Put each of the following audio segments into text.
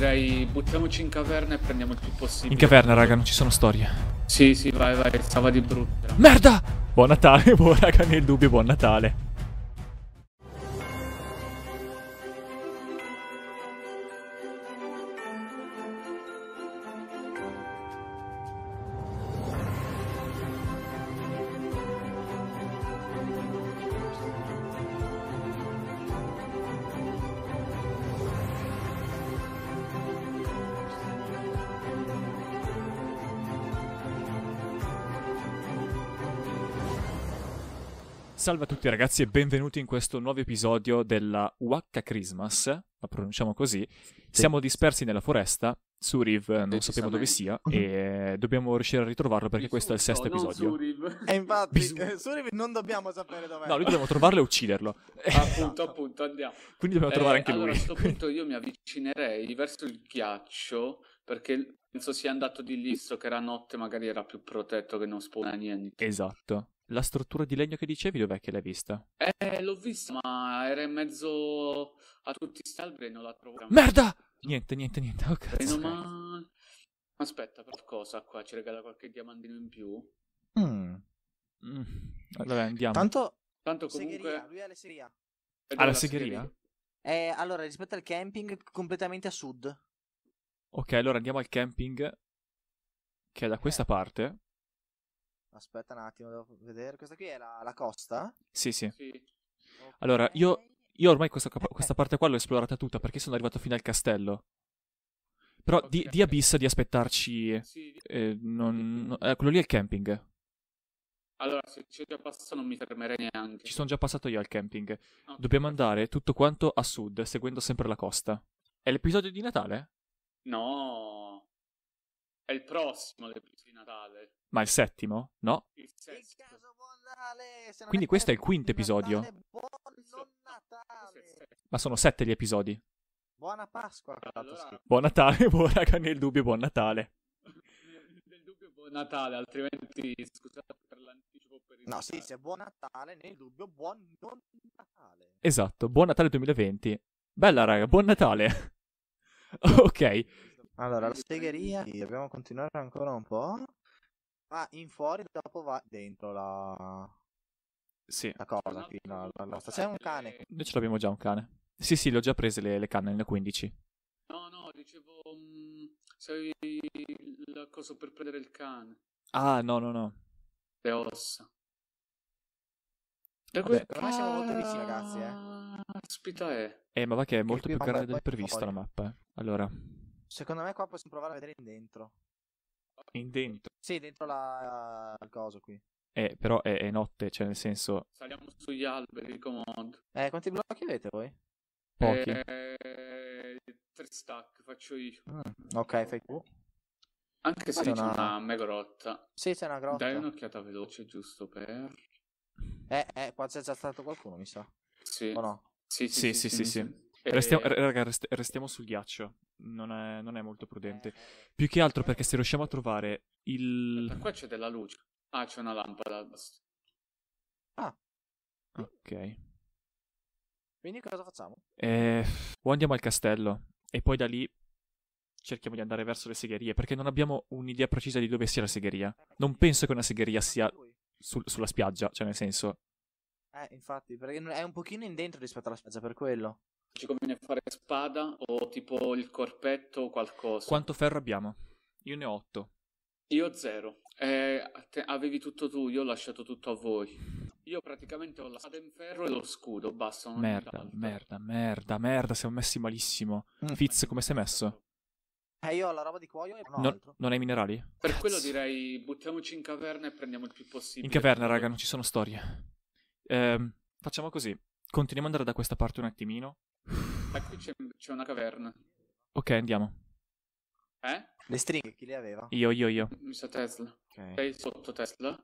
direi buttiamoci in caverna e prendiamo il più possibile. In caverna, raga, non ci sono storie. Sì, sì, vai, vai, stava di brutto. Merda! Buon Natale, buon raga, nel dubbio, buon Natale. Salve a tutti ragazzi e benvenuti in questo nuovo episodio della Wacca Christmas, la pronunciamo così. Siamo dispersi nella foresta, su Suriv non sappiamo dove sia e dobbiamo riuscire a ritrovarlo perché questo è il sesto episodio. E infatti Bis- eh, non dobbiamo sapere dov'è. No, noi dobbiamo trovarlo e ucciderlo. appunto, appunto, andiamo. Quindi dobbiamo trovare anche eh, lui. allora, a questo punto io mi avvicinerei verso il ghiaccio perché penso sia andato di lì, so che era notte, magari era più protetto che non spona niente. Esatto. La struttura di legno che dicevi dov'è che l'hai vista? Eh, l'ho vista, ma era in mezzo a tutti questi alberi e non la trovavo. Merda! Niente, niente, niente. Oh, cazzo. Ma... Aspetta, qualcosa qua ci regala qualche diamantino in più. Mm. Mm. Vabbè, andiamo. Tanto, Tanto comunque... Segheria, lui ha le segheria. alla segheria? segheria? Eh, allora, rispetto al camping, completamente a sud. Ok, allora andiamo al camping, che è da questa eh. parte. Aspetta un attimo, devo vedere. Questa qui è la, la costa? Sì, sì. sì. Okay. Allora, io, io ormai questa, eh. questa, parte qua l'ho esplorata tutta perché sono arrivato fino al castello. Però okay. di, di Abyss di aspettarci... Sì. Eh, non, eh, quello lì è il camping. Allora, se ci ho già passato non mi fermerei neanche. Ci sono già passato io al camping. Okay. Dobbiamo andare tutto quanto a sud, seguendo sempre la costa. È l'episodio di Natale? No. È il prossimo l'episodio di Natale. Ma il settimo? No. Il Quindi questo è il quinto episodio. Buon Natale. Ma sono sette gli episodi. Buona Pasqua. Allora... Buon Natale, buon raga, nel dubbio buon Natale. nel dubbio buon Natale, altrimenti scusate per l'anticipo per il No, sì, se buon Natale, nel dubbio buon non Natale. Esatto, buon Natale 2020. Bella raga, buon Natale. ok. Allora, la segheria, dobbiamo continuare ancora un po'. Ah, in fuori, dopo va dentro la. Sì. La cosa. Qui, la, la, C'è un cane. Noi ce l'abbiamo già un cane. Sì, sì, le ho già prese le, le canne, nel ho 15. No, no, dicevo. Mh, mm, se avevi la cosa per prendere il cane. Ah, no, no, no. Le ossa. E questo... Ormai siamo molto ah, vicini, ragazzi, eh. Aspita, eh. Eh, ma va che è molto più grande del previsto la mappa. Eh. Allora. Secondo me qua possiamo provare a vedere in dentro. In indentro. Sì, dentro la, la cosa qui. Eh, però è, è, notte, cioè nel senso... Saliamo sugli alberi, comodo. Eh, quanti blocchi avete voi? Pochi. Eh, tre stack, faccio io. Mm, ok, fai tu. Anche se c'è una... una mega grotta. Sì, c'è una grotta. Dai un'occhiata veloce, giusto per... Eh, eh, qua c'è già stato qualcuno, mi sa. Sì. O no? Sì, sì, sì, sì. sì, sì, sì eh, restiamo, raga, rest- restiamo sul ghiaccio. Non è, non è, molto prudente. Eh. Più che altro perché se riusciamo a trovare il. Eh, per qua c'è della luce. Ah, c'è una lampada. Ah. Ok. Quindi cosa facciamo? Eh, o andiamo al castello e poi da lì cerchiamo di andare verso le segherie perché non abbiamo un'idea precisa di dove sia la segheria. Non penso che una segheria sia sul, sulla spiaggia, cioè nel senso. Eh, infatti, perché è un pochino in rispetto alla spiaggia per quello. Ci conviene fare spada o tipo il corpetto o qualcosa. Quanto ferro abbiamo? Io ne ho 8. Io zero. Eh, te, avevi tutto tu, io ho lasciato tutto a voi. Io praticamente ho la spada in ferro e lo scudo, basta. merda, merda, merda, merda, siamo messi malissimo. Mm. Fitz, come sei messo? Eh, io ho la roba di cuoio e non, non, non hai minerali? Per Cazzo. quello direi buttiamoci in caverna e prendiamo il più possibile. In caverna, raga, non ci sono storie. Eh, facciamo così. Continuiamo ad andare da questa parte un attimino. Da qui c'è, c'è una caverna. Ok, andiamo. Eh? Le stringhe chi le aveva? Io, io, io. Mi sa Tesla. Ok. Sei sotto Tesla.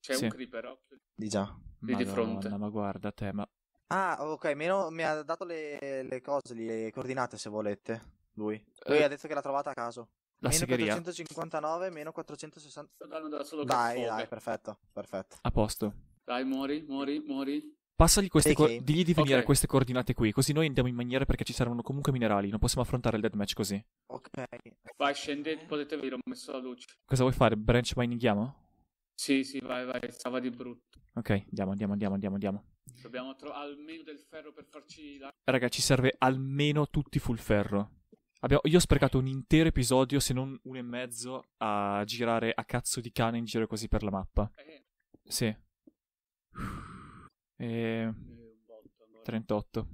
C'è Sì. un creeper. Di già. Lì di fronte. ma guarda te, ma... Ah, ok, mi, mi ha dato le, le cose, le coordinate se volete. Lui. Lui Eh. ha detto che l'ha trovata a caso. La meno segheria. 459, meno 460. Sto dando da solo Dai, dai, perfetto, perfetto. A posto. Dai, muori, muori, muori. Passagli queste co- digli di venire okay. a queste coordinate qui, così noi andiamo in maniera perché ci servono comunque minerali, non possiamo affrontare il deathmatch così. Ok. Vai, scendete, potete vedere, ho messo la luce. Cosa vuoi fare? Branch mininghiamo? Sì, sì, vai, vai, stava di brutto. Ok, andiamo, andiamo, andiamo, andiamo, andiamo. Dobbiamo trovare almeno del ferro per farci la... Raga, ci serve almeno tutti full ferro. Abbiamo... Io ho sprecato un intero episodio, se non uno e mezzo, a girare a cazzo di cane in giro così per la mappa. Eh. Sì. E... 38.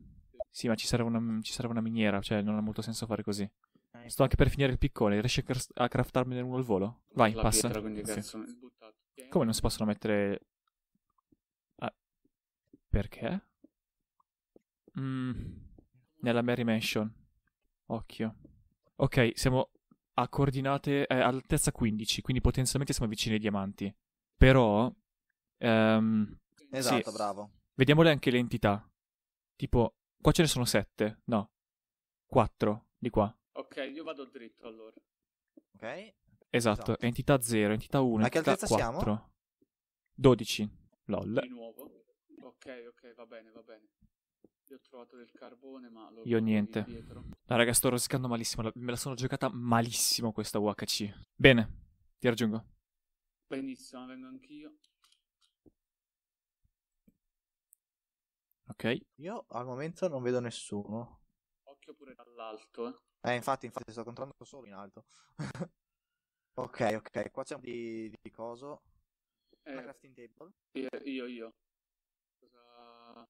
Sì, ma ci serve, una, ci serve una miniera, cioè non ha molto senso fare così. Eh, Sto anche per finire il piccone, riesci a craftarmene uno al volo? Vai, La passa. Pietra, sì. Come non si possono mettere... Ah. Perché? Mm. Nella Merry Mansion. Occhio. Ok, siamo a coordinate... Eh, altezza 15, quindi potenzialmente siamo vicini ai diamanti. Però... Um, esatto, sì. bravo. Vediamole anche le entità. Tipo, qua ce ne sono sette, no. Quattro, di qua. Ok, io vado dritto allora. Ok. Esatto, esatto. entità 0, entità 1, entità 4. che altezza 4. siamo? 12. LOL. Di nuovo. Ok, ok, va bene, va bene. Io ho trovato del carbone, ma lo Io niente. No, raga, sto rosicando malissimo. me la sono giocata malissimo questa UHC. Bene, ti raggiungo. Benissimo, vengo anch'io. Ok. Io al momento non vedo nessuno. Occhio pure dall'alto, eh. Eh, infatti, infatti sto controllando solo in alto. ok, ok, qua c'è un di, di coso. Eh, crafting table. Eh, io, io, Cosa...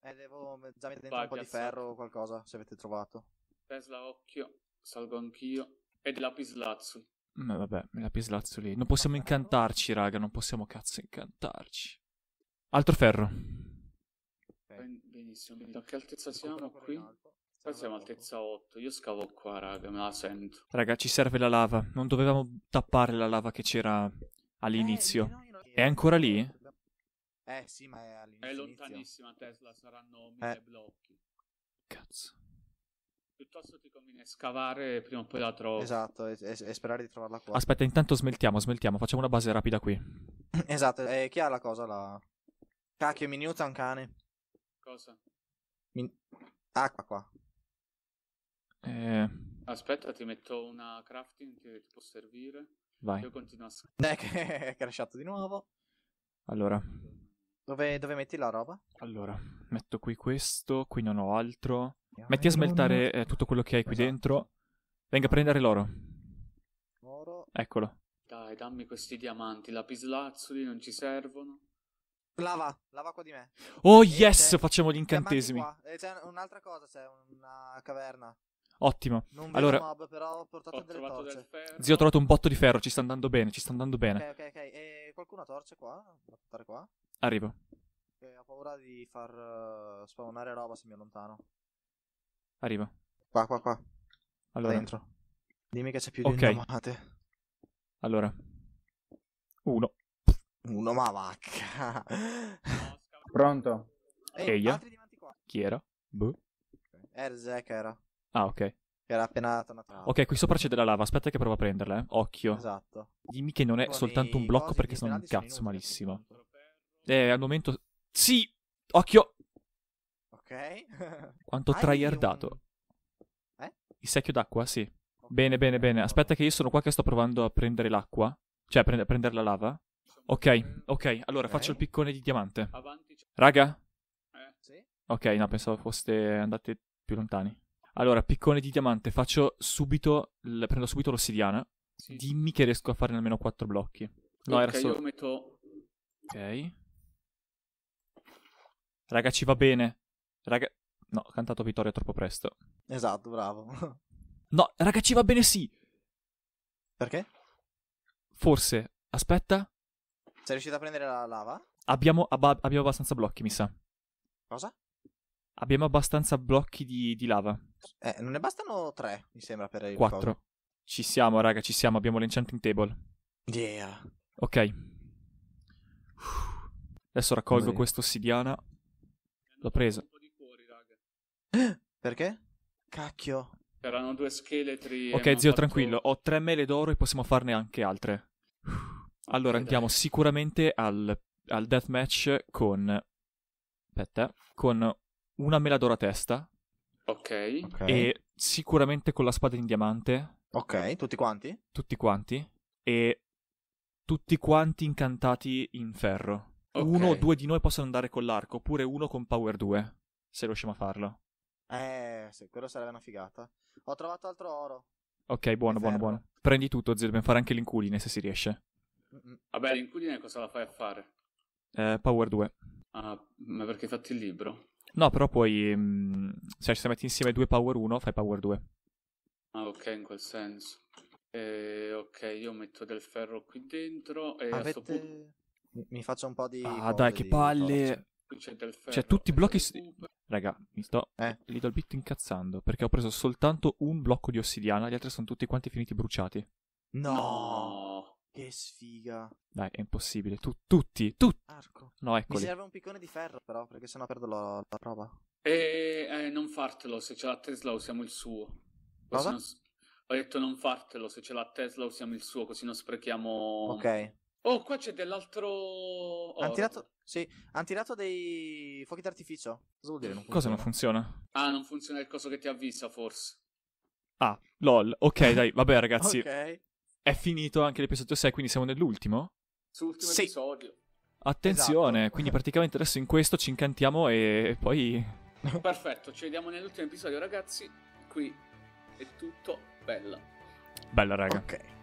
Eh, devo già mettere dentro Vai, un po' di esatto. ferro o qualcosa, se avete trovato. Tesla, occhio. Salgo anch'io. E della pislazzuli. Ma eh, vabbè, lapislazzo lì. Non possiamo incantarci, raga, non possiamo cazzo incantarci. Altro ferro. Ben, benissimo, benissimo. A che altezza ecco, siamo qui? Qua siamo altezza 8. Io scavo qua, raga, me la sento. Raga, ci serve la lava. Non dovevamo tappare la lava che c'era all'inizio. Eh, non... È ancora lì? Eh sì, ma è all'inizio. È lontanissima Tesla, saranno mille eh. blocchi. Cazzo. Piuttosto ti conviene scavare prima o poi la trovo. Esatto, e, e sperare di trovarla qua. Aspetta, intanto smeltiamo, smeltiamo. Facciamo una base rapida qui. esatto, eh, chi ha la cosa? La... Cacchio, mi un cane. Cosa? Min- acqua qua. Eh... Aspetta, ti metto una crafting che ti può servire. Vai. Io continuo a scrivere. Eh, che è crashato di nuovo. Allora. Dove, dove, metti la roba? Allora, metto qui questo, qui non ho altro. Io metti a smeltare eh, tutto quello che hai qui esatto. dentro. Venga a prendere l'oro. Oro. Eccolo. Dai, dammi questi diamanti, lapislazzuli non ci servono. Lava, lava qua di me. Oh e yes, c'è... facciamo gli incantesimi. c'è un'altra cosa, c'è una caverna. Ottimo. Non vedo allora, mob, però ho ho Zio, ho trovato un botto di ferro, ci sta andando bene, ci sta andando bene. Ok, ok, ok. E qualcuno ha torce qua? Portare qua? Arrivo. Okay, ho paura di far uh, spawnare roba se mi allontano. Arrivo. Qua, qua, qua. Allora. Dentro. Dimmi che c'è più okay. di indomate. Allora. Uno. Uno ma vacca. Pronto? E io? Chi era? Boh. Erzek eh, era. Ah, ok. Era appena tornato. Ok, qui sopra c'è della lava. Aspetta che provo a prenderla, eh. Occhio. Esatto. Dimmi che non è Con soltanto un blocco perché sono un cazzo malissimo. Eh, al momento... Sì! Occhio! Ok. Quanto tryhardato. Un... Eh? Il secchio d'acqua, sì. Okay. Bene, bene, bene. Aspetta che io sono qua che sto provando a prendere l'acqua. Cioè, a prendere la lava. Ok, ok, allora faccio il piccone di diamante. Raga? Eh, sì. Ok, no, pensavo foste andate più lontani. Allora, piccone di diamante, faccio subito, l- prendo subito l'ossidiana. Sì. Dimmi che riesco a fare almeno 4 blocchi. No, ok, era solo... io metto... Ok. Raga, ci va bene. Raga... No, ho cantato Vittoria troppo presto. Esatto, bravo. No, raga, ci va bene sì. Perché? Forse. Aspetta. Sei riuscito a prendere la lava? Abbiamo, abba- abbiamo abbastanza blocchi, mi sa. Cosa? Abbiamo abbastanza blocchi di, di lava. Eh, non ne bastano tre, mi sembra, per il Quattro. Ricordo. Ci siamo, raga, ci siamo. Abbiamo l'enchanting table. Yeah. Ok. Adesso raccolgo Così. questa ossidiana. L'ho presa. Perché? Cacchio. C'erano due scheletri. Ok, zio, fatto... tranquillo. Ho tre mele d'oro e possiamo farne anche altre. Allora Dai. andiamo sicuramente al, al deathmatch con... Aspetta, con una mela d'oro a testa. Ok. ok. E sicuramente con la spada in diamante. Ok, tutti quanti? Tutti quanti. E tutti quanti incantati in ferro. Okay. Uno o due di noi possono andare con l'arco, oppure uno con Power 2, se riusciamo a farlo. Eh, sì, quello sarebbe una figata. Ho trovato altro oro. Ok, buono, buono, buono. Prendi tutto, zio, dobbiamo fare anche l'inculine se si riesce. Vabbè, l'incudine cosa la fai a fare? Eh, Power 2. Ah, ma perché hai fatto il libro? No, però poi, cioè, mm, se metti insieme due Power 1, fai Power 2. Ah, ok, in quel senso. Eh, ok, io metto del ferro qui dentro e Avete... a sto punto... Mi faccio un po' di... Ah, dai, che palle! C'è del cioè, ferro. Cioè, tutti i eh, blocchi... Raga, mi sto eh. little bit incazzando, perché ho preso soltanto un blocco di ossidiana, gli altri sono tutti quanti finiti bruciati. no. no. Che sfiga. Dai, è impossibile. Tu, tutti, tutti. Arco. No, eccoli. Mi serve un piccone di ferro, però, perché sennò perdo la, la prova. E eh, non fartelo, se ce l'ha Tesla usiamo il suo. Cosa? Non... Ho detto non fartelo, se ce l'ha Tesla usiamo il suo, così non sprechiamo... Ok. Oh, qua c'è dell'altro... Oh, hanno tirato... Sì, hanno tirato dei fuochi d'artificio. Cosa vuol dire? Non Cosa non funziona? Ah, non funziona il coso che ti avvisa, forse. Ah, lol. Ok, dai, vabbè ragazzi. ok. È finito anche l'episodio 6, quindi siamo nell'ultimo? Sull'ultimo sì. episodio. Attenzione, esatto. quindi praticamente adesso in questo ci incantiamo e poi... Perfetto, ci vediamo nell'ultimo episodio ragazzi. Qui è tutto, bella. Bella raga. Ok.